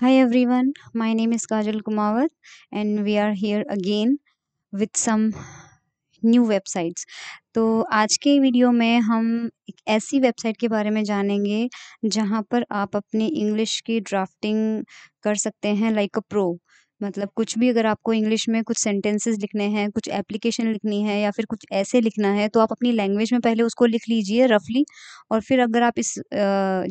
Hi everyone, my name is Kajal Kumawat and we are here again with some new websites तो आज के video में हम एक ऐसी वेबसाइट के बारे में जानेंगे जहाँ पर आप अपनी इंग्लिश की ड्राफ्टिंग कर सकते हैं लाइक अ प्रो मतलब कुछ भी अगर आपको इंग्लिश में कुछ सेंटेंसेस लिखने हैं कुछ एप्लीकेशन लिखनी है या फिर कुछ ऐसे लिखना है तो आप अपनी लैंग्वेज में पहले उसको लिख लीजिए रफली और फिर अगर आप इस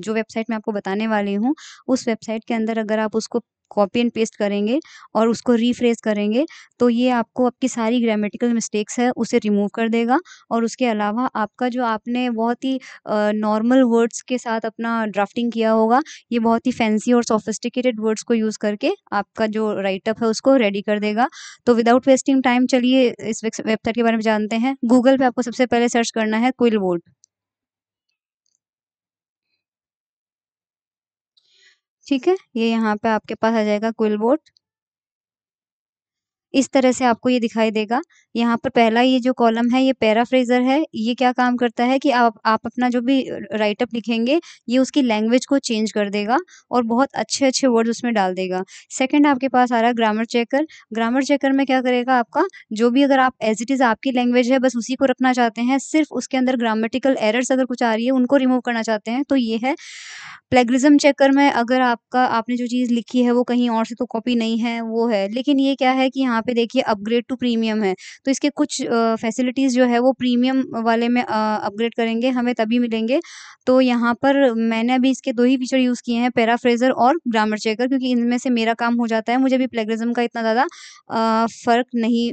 जो वेबसाइट मैं आपको बताने वाली हूँ उस वेबसाइट के अंदर अगर आप उसको कॉपी एंड पेस्ट करेंगे और उसको रीफ्रेस करेंगे तो ये आपको आपकी सारी ग्रामेटिकल मिस्टेक्स है उसे रिमूव कर देगा और उसके अलावा आपका जो आपने बहुत ही नॉर्मल वर्ड्स के साथ अपना ड्राफ्टिंग किया होगा ये बहुत ही फैंसी और सोफिस्टिकेटेड वर्ड्स को यूज़ करके आपका जो राइटअप है उसको रेडी कर देगा तो विदाउट वेस्टिंग टाइम चलिए इस वेबसाइट के बारे में जानते हैं गूगल पर आपको सबसे पहले सर्च करना है क्विल बोर्ड ठीक है ये यहाँ पे आपके पास आ जाएगा क्विल बोर्ड इस तरह से आपको ये दिखाई देगा यहाँ पर पहला ये जो कॉलम है ये पैराफ्रेजर है ये क्या काम करता है कि आप आप अपना जो भी राइटअप लिखेंगे ये उसकी लैंग्वेज को चेंज कर देगा और बहुत अच्छे अच्छे वर्ड उसमें डाल देगा सेकंड आपके पास आ रहा है ग्रामर चेकर ग्रामर चेकर में क्या करेगा आपका जो भी अगर आप एज इट इज़ आपकी लैंग्वेज है बस उसी को रखना चाहते हैं सिर्फ उसके अंदर ग्रामेटिकल एरर्स अगर कुछ आ रही है उनको रिमूव करना चाहते हैं तो ये है प्लेग्रिज्म चेकर में अगर आपका आपने जो चीज़ लिखी है वो कहीं और से तो कॉपी नहीं है वो है लेकिन ये क्या है कि यहाँ पे देखिए अपग्रेड टू प्रीमियम है तो इसके कुछ फैसिलिटीज़ जो है वो प्रीमियम वाले में अपग्रेड करेंगे हमें तभी मिलेंगे तो यहाँ पर मैंने अभी इसके दो ही फीचर यूज़ किए हैं पैराफ्रेजर और ग्रामर चेकर क्योंकि इनमें से मेरा काम हो जाता है मुझे भी प्लेग्रिज्म का इतना ज़्यादा फ़र्क नहीं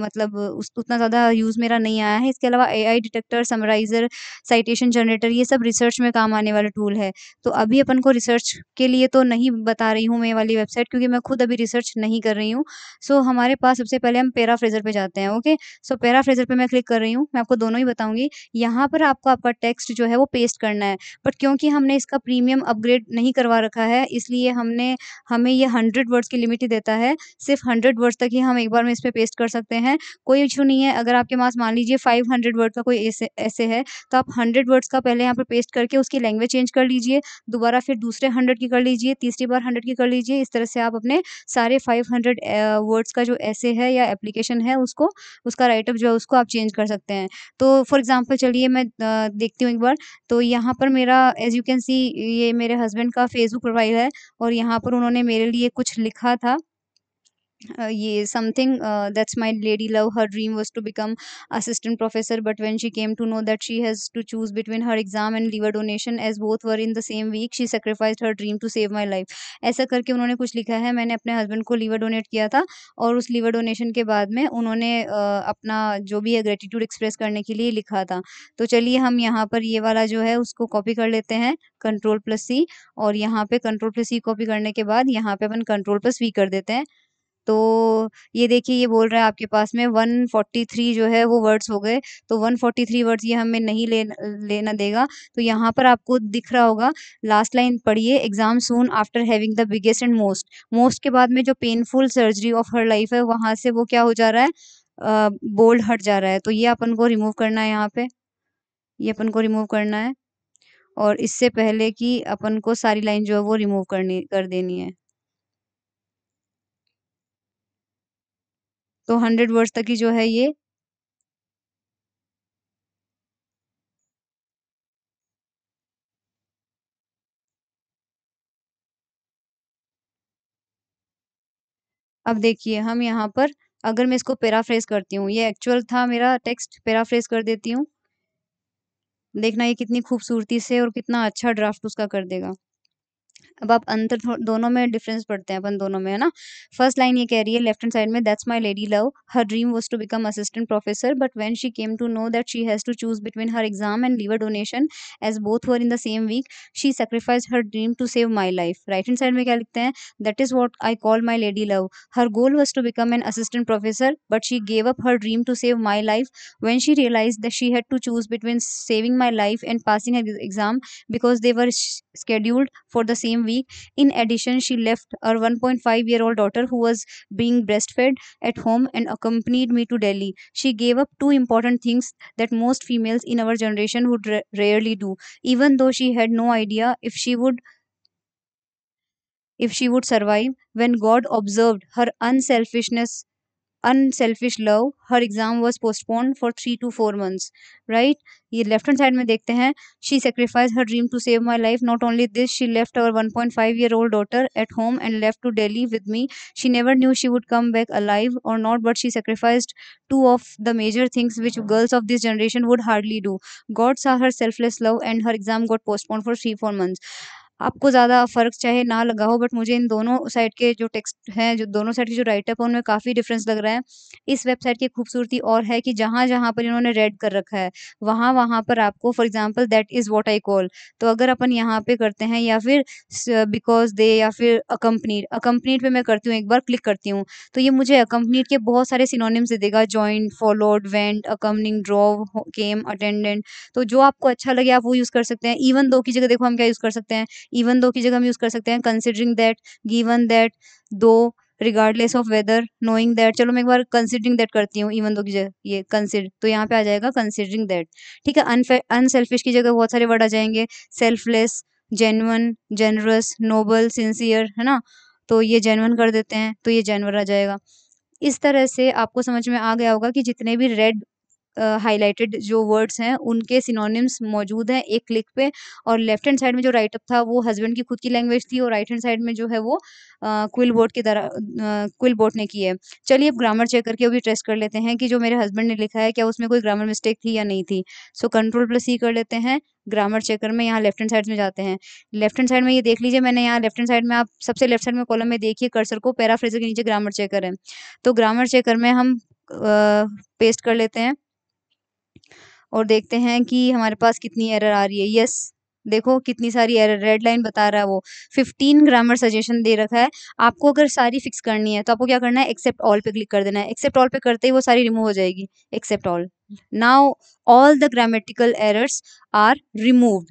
मतलब उस उतना ज़्यादा यूज़ मेरा नहीं आया है इसके अलावा a detector summariser citation generator ये सब रिसर्च में काम आने वाले टूल है तो अभी अपन को रिसर्च के लिए तो नहीं बता रही हूँ मैं वाली वेबसाइट क्योंकि मैं खुद अभी रिसर्च नहीं कर रही हूँ सो हमारे हमारे पास सबसे पहले हम पेरा फ्रेजर पे जाते हैं ओके सो पेरा फ्रेजर पे मैं क्लिक कर रही हूँ मैं आपको दोनों ही बताऊंगी यहाँ पर आपको आपका टेक्स्ट जो है वो पेस्ट करना है बट क्योंकि हमने इसका प्रीमियम अपग्रेड नहीं करवा रखा है इसलिए हमने हमें ये हंड्रेड वर्ड्स की लिमिट ही देता है सिर्फ हंड्रेड वर्ड्स तक ही हम एक बार में इस पर पेस्ट कर सकते हैं कोई इशू नहीं है अगर आपके पास मान लीजिए फाइव हंड्रेड वर्ड का कोई ऐसे ऐसे है तो आप हंड्रेड वर्ड्स का पहले यहाँ पर पेस्ट करके उसकी लैंग्वेज चेंज कर लीजिए दोबारा फिर दूसरे हंड्रेड की कर लीजिए तीसरी बार हंड्रेड की कर लीजिए इस तरह से आप अपने सारे फाइव हंड्रेड वर्ड्स का जो ऐसे है या एप्लीकेशन है उसको उसका राइटअप जो है उसको आप चेंज कर सकते हैं तो फॉर एग्जांपल चलिए मैं देखती हूँ एक बार तो यहाँ पर मेरा एज यू कैन सी ये मेरे हस्बैंड का फेसबुक प्रोफाइल है और यहाँ पर उन्होंने मेरे लिए कुछ लिखा था ये something uh, that's my lady love her dream was to become assistant professor but when she came to know that she has to choose between her exam and liver donation as both were in the same week she sacrificed her dream to save my life ऐसा करके उन्होंने कुछ लिखा है मैंने अपने husband को liver donate किया था और उस लीवर डोनेशन के बाद में उन्होंने uh, अपना जो भी है ग्रेटिट्यूड एक्सप्रेस करने के लिए लिखा था तो चलिए हम यहाँ पर ये वाला जो है उसको कॉपी कर लेते हैं कंट्रोल प्लस सी और यहाँ पे कंट्रोल प्लस सी कॉपी करने के बाद यहाँ पे अपन कंट्रोल प्लस वी कर देते हैं तो ये देखिए ये बोल रहा है आपके पास में 143 जो है वो वर्ड्स हो गए तो 143 वर्ड्स ये हमें नहीं ले लेना देगा तो यहाँ पर आपको दिख रहा होगा लास्ट लाइन पढ़िए exam soon after having the biggest and most most के बाद में जो painful surgery of her life है वहाँ से वो क्या हो जा रहा है बोल्ड हट जा रहा है तो ये अपन को रिमूव करना है यहाँ पे ये अपन को रिमूव करना है और इससे पहले कि अपन को सारी लाइन जो है वो रिमूव करनी कर देनी है तो हंड्रेड वर्ड्स तक ही जो है ये अब देखिए हम यहाँ पर अगर मैं इसको पैराफ्रेज करती हूँ ये एक्चुअल था मेरा टेक्स्ट पैराफ्रेज कर देती हूँ देखना ये कितनी खूबसूरती से और कितना अच्छा ड्राफ्ट उसका कर देगा अब आप अंतर दोनों में डिफरेंस पढ़ते हैं अपन दोनों में है ना फर्स्ट लाइन ये कह रही है लेफ्ट हैंड साइड में that's my lady love her dream was to become assistant professor but when she came to know that she has to choose between her exam and liver donation as both were in the same week she sacrifice her dream to save my life right hand side में क्या लिखते हैं that is what I call my lady love her goal was to become an assistant professor but she gave up her dream to save my life when she realise that she had to choose between saving my life and passing exam because they were scheduled for the same week. In addition, she left her 1.5 year old daughter who was being breastfed at home and accompanied me to Delhi. She gave up two important things that most females in our generation would rarely do, even though she had no idea if she would if she would survive when God observed her unselfishness unselfish love her exam was postponed for three to four months right ये left hand side में देखते हैं she sacrifice her dream to save my life not only this she left our one point five year old daughter at home and left to Delhi with me she never knew she would come back alive or not but she sacrifice two of the major things which girls of this generation would hardly do God saw her selfless love and her exam got postpone for three four months आपको ज़्यादा फ़र्क चाहे ना लगा हो but मुझे इन दोनों side के जो टेक्स्ट हैं जो दोनों साइड के जो राइटअप है उनमें काफ़ी डिफरेंस लग रहा है इस वेबसाइट की खूबसूरती और है कि जहाँ जहाँ पर इन्होंने रेड कर रखा है वहाँ वहाँ पर आपको for example that is what I call तो अगर अपन यहाँ पे करते हैं या फिर बिकॉज दे या फिर अकम्पनीड अकम्पनीड पे मैं करती हूँ एक बार क्लिक करती हूँ तो ये मुझे अकम्पनीड के बहुत सारे सिनोनिम्स दे देगा joint followed went accompanying draw came attendant तो जो आपको अच्छा लगे आप वो यूज़ कर सकते हैं इवन दो की जगह देखो हम क्या यूज़ कर सकते हैं इवन दो की जगह हम यूज़ कर सकते हैं considering that given that though regardless of whether knowing that चलो मैं एक बार कंसिडरिंग दैट करती हूँ इवन दो की जगह ये कंसिडर तो यहाँ पे आ जाएगा कंसिडरिंग दैट ठीक है अनसेल्फिश की जगह बहुत सारे वर्ड आ जाएंगे selfless genuine generous noble sincere है ना तो ये जेनवन कर देते हैं तो ये जेनवर आ जाएगा इस तरह से आपको समझ में आ गया होगा कि जितने भी रेड हाईलाइटेड जो वर्ड्स हैं उनके सिनोनिम्स मौजूद हैं एक क्लिक पे और लेफ्ट हैंड साइड में जो राइटअप था वो हस्बैंड की खुद की लैंग्वेज थी और राइट हैंड साइड में जो है वो क्विल बोर्ड की द्वारा क्विल बोर्ड ने की है चलिए अब ग्रामर चेक करके अभी टेस्ट कर लेते हैं कि जो मेरे हस्बैंड ने लिखा है क्या उसमें कोई ग्रामर मिस्टेक थी या नहीं थी सो कंट्रोल प्लस ई कर लेते हैं ग्रामर चेकर में यहाँ लेफ्ट हैंड साइड में जाते हैं लेफ्ट हैंड साइड में ये देख लीजिए मैंने यहाँ लेफ्ट हैंड साइड में आप सबसे लेफ्ट साइड में कॉलम में देखिए कर्सर को पैराफ्रेजर के नीचे ग्रामर चेकर है तो ग्रामर चेकर में हम पेस्ट कर लेते हैं और देखते हैं कि हमारे पास कितनी एरर आ रही है यस देखो कितनी सारी एरर रेड लाइन बता रहा है वो फिफ्टीन ग्रामर सजेशन दे रखा है आपको अगर सारी फिक्स करनी है तो आपको क्या करना है एक्सेप्ट ऑल पे क्लिक कर देना है एक्सेप्ट ऑल पे करते ही वो सारी रिमूव हो जाएगी except all now all the grammatical errors are removed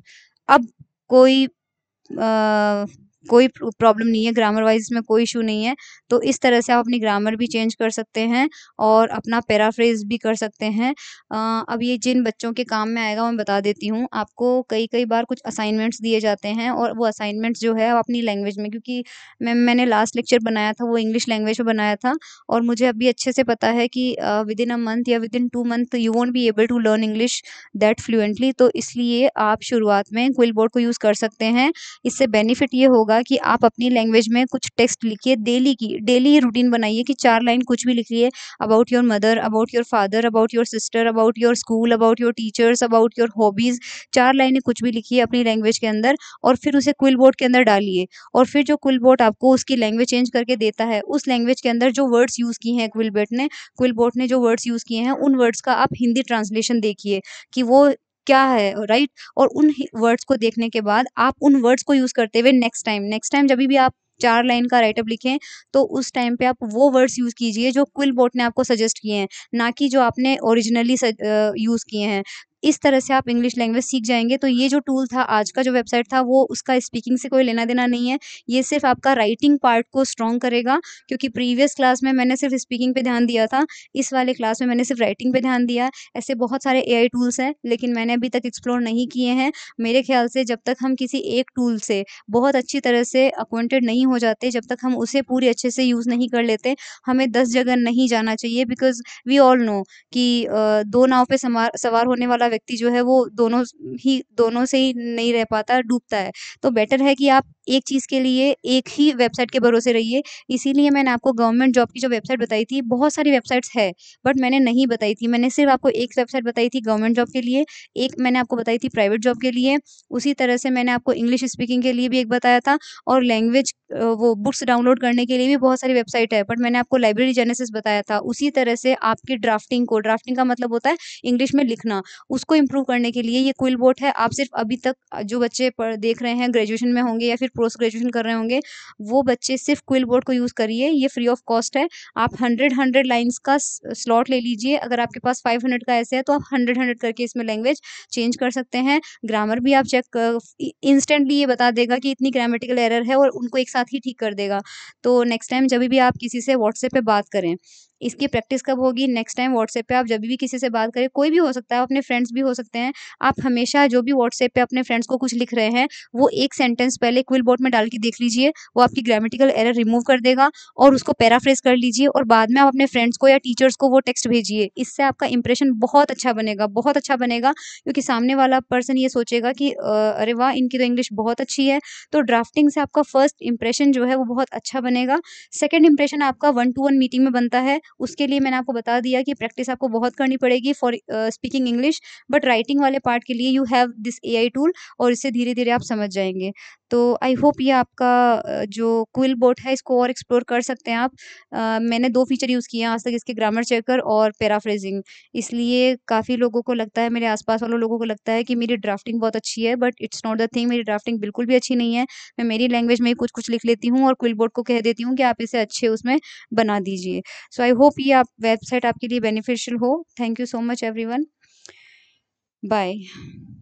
अब कोई आ, कोई प्रॉब्लम नहीं है ग्रामर वाइज में कोई इशू नहीं है तो इस तरह से आप अपनी ग्रामर भी चेंज कर सकते हैं और अपना पैराफ्रेज भी कर सकते हैं आ, अब ये जिन बच्चों के काम में आएगा मैं बता देती हूँ आपको कई कई बार कुछ असाइनमेंट्स दिए जाते हैं और वो असाइनमेंट्स जो है वो अपनी लैंग्वेज में क्योंकि मैम मैंने लास्ट लेक्चर बनाया था वो इंग्लिश लैंग्वेज में बनाया था और मुझे अभी अच्छे से पता है कि विद इन अ मंथ या within two month you won't be able to learn English that fluently तो इसलिए आप शुरुआत में क्विल बोर्ड को यूज़ कर सकते हैं इससे बेनिफिट ये होगा होगा कि आप अपनी लैंग्वेज में कुछ टेक्स्ट लिखिए डेली की डेली रूटीन बनाइए कि चार लाइन कुछ भी लिख है about your mother about your father about your sister about your school about your teachers about your hobbies चार लाइनें कुछ भी लिखिए अपनी लैंग्वेज के अंदर और फिर उसे क्विल बोर्ड के अंदर डालिए और फिर जो क्विल बोर्ड आपको उसकी लैंग्वेज चेंज करके देता है उस लैंग्वेज के अंदर जो वर्ड्स यूज़ किए हैं क्विल बेट ने क्विल बोर्ड ने जो वर्ड्स यूज़ किए हैं उन वर्ड्स का आप हिंदी ट्रांसलेशन देखिए कि वो क्या है राइट और उन वर्ड्स को देखने के बाद आप उन वर्ड्स को यूज़ करते हुए नेक्स्ट टाइम नेक्स्ट टाइम जब भी आप चार लाइन का राइटअप लिखें तो उस टाइम पे आप वो वर्ड्स यूज़ कीजिए जो क्विल बोट ने आपको सजेस्ट किए हैं ना कि जो आपने ओरिजिनली यूज़ किए हैं इस तरह से आप इंग्लिश लैंग्वेज सीख जाएंगे तो ये जो टूल था आज का जो वेबसाइट था वो उसका स्पीकिंग से कोई लेना देना नहीं है ये सिर्फ आपका राइटिंग पार्ट को स्ट्रॉन्ग करेगा क्योंकि प्रीवियस क्लास में मैंने सिर्फ स्पीकिंग पे ध्यान दिया था इस वाले क्लास में मैंने सिर्फ राइटिंग पे ध्यान दिया ऐसे बहुत सारे ए टूल्स हैं लेकिन मैंने अभी तक एक्सप्लोर नहीं किए हैं मेरे ख्याल से जब तक हम किसी एक टूल से बहुत अच्छी तरह से अक्वेंटेड नहीं हो जाते जब तक हम उसे पूरी अच्छे से यूज़ नहीं कर लेते हमें दस जगह नहीं जाना चाहिए बिकॉज वी ऑल नो कि दो नाव पे सवार होने वाला वाला व्यक्ति जो है वो दोनों ही दोनों से ही नहीं रह पाता डूबता है तो बेटर है कि आप एक चीज़ के लिए एक ही वेबसाइट के भरोसे रहिए इसीलिए मैंने आपको गवर्नमेंट जॉब की जो वेबसाइट बताई थी बहुत सारी वेबसाइट्स है बट मैंने नहीं बताई थी मैंने सिर्फ आपको एक वेबसाइट बताई थी गवर्नमेंट जॉब के लिए एक मैंने आपको बताई थी प्राइवेट जॉब के लिए उसी तरह से मैंने आपको इंग्लिश स्पीकिंग के लिए भी एक बताया था और लैंग्वेज वो बुक्स डाउनलोड करने के लिए भी बहुत सारी वेबसाइट है बट मैंने आपको लाइब्रेरी जेनेसिस बताया था उसी तरह से आपकी ड्राफ्टिंग को ड्राफ्टिंग का मतलब होता है इंग्लिश में लिखना उस उसको इम्प्रूव करने के लिए ये क्विल बोर्ड है आप सिर्फ अभी तक जो बच्चे पढ़ देख रहे हैं ग्रेजुएशन में होंगे या फिर पोस्ट ग्रेजुएशन कर रहे होंगे वो बच्चे सिर्फ क्विल बोर्ड को यूज़ करिए ये फ्री ऑफ कॉस्ट है आप हंड्रेड हंड्रेड लाइन्स का स्लॉट ले लीजिए अगर आपके पास फाइव हंड्रेड का ऐसे है तो आप हंड्रेड हंड्रेड करके इसमें लैंग्वेज चेंज कर सकते हैं ग्रामर भी आप चेक इंस्टेंटली ये बता देगा कि इतनी ग्रामेटिकल एरर है और उनको एक साथ ही ठीक कर देगा तो नेक्स्ट टाइम जब भी आप किसी से व्हाट्सएप पर बात करें इसकी प्रैक्टिस कब होगी नेक्स्ट टाइम व्हाट्सएप पे आप जब भी किसी से बात करें कोई भी हो सकता है अपने फ्रेंड्स भी हो सकते हैं आप हमेशा जो भी व्हाट्सएप पे अपने फ्रेंड्स को कुछ लिख रहे हैं वो एक सेंटेंस पहले क्विल बोर्ड में डाल के देख लीजिए वो आपकी ग्रामेटिकल एरर रिमूव कर देगा और उसको पैराफ्रेज कर लीजिए और बाद में आप अपने फ्रेंड्स को या टीचर्स को वो टेक्स्ट भेजिए इससे आपका इंप्रेशन बहुत अच्छा बनेगा बहुत अच्छा बनेगा क्योंकि सामने वाला पर्सन ये सोचेगा कि अरे वाह इनकी तो इंग्लिश बहुत अच्छी है तो ड्राफ्टिंग से आपका फर्स्ट इंप्रेशन जो है वो बहुत अच्छा बनेगा सेकेंड इंप्रेशन आपका वन टू वन मीटिंग में बनता है उसके लिए मैंने आपको बता दिया कि प्रैक्टिस आपको बहुत करनी पड़ेगी for speaking English but writing वाले पार्ट के लिए you have this a tool और इसे धीरे धीरे आप समझ जाएंगे तो आई होप ये आपका जो क्विल बोट है इसको और एक्सप्लोर कर सकते हैं आप आ, मैंने दो फीचर यूज़ किए हैं आज तक इसके ग्रामर चेकर और पैराफ्रेजिंग इसलिए काफ़ी लोगों को लगता है मेरे आसपास वालों लोगों को लगता है कि मेरी ड्राफ्टिंग बहुत अच्छी है but it's not the thing मेरी ड्राफ्टिंग बिल्कुल भी अच्छी नहीं है मैं मेरी लैंग्वेज में ही कुछ कुछ लिख लेती हूँ और क्विल बोर्ड को कह देती हूँ कि आप इसे अच्छे उसमें बना दीजिए सो आई होप ये आप वेबसाइट आपके लिए बेनिफिशियल हो thank you so much everyone bye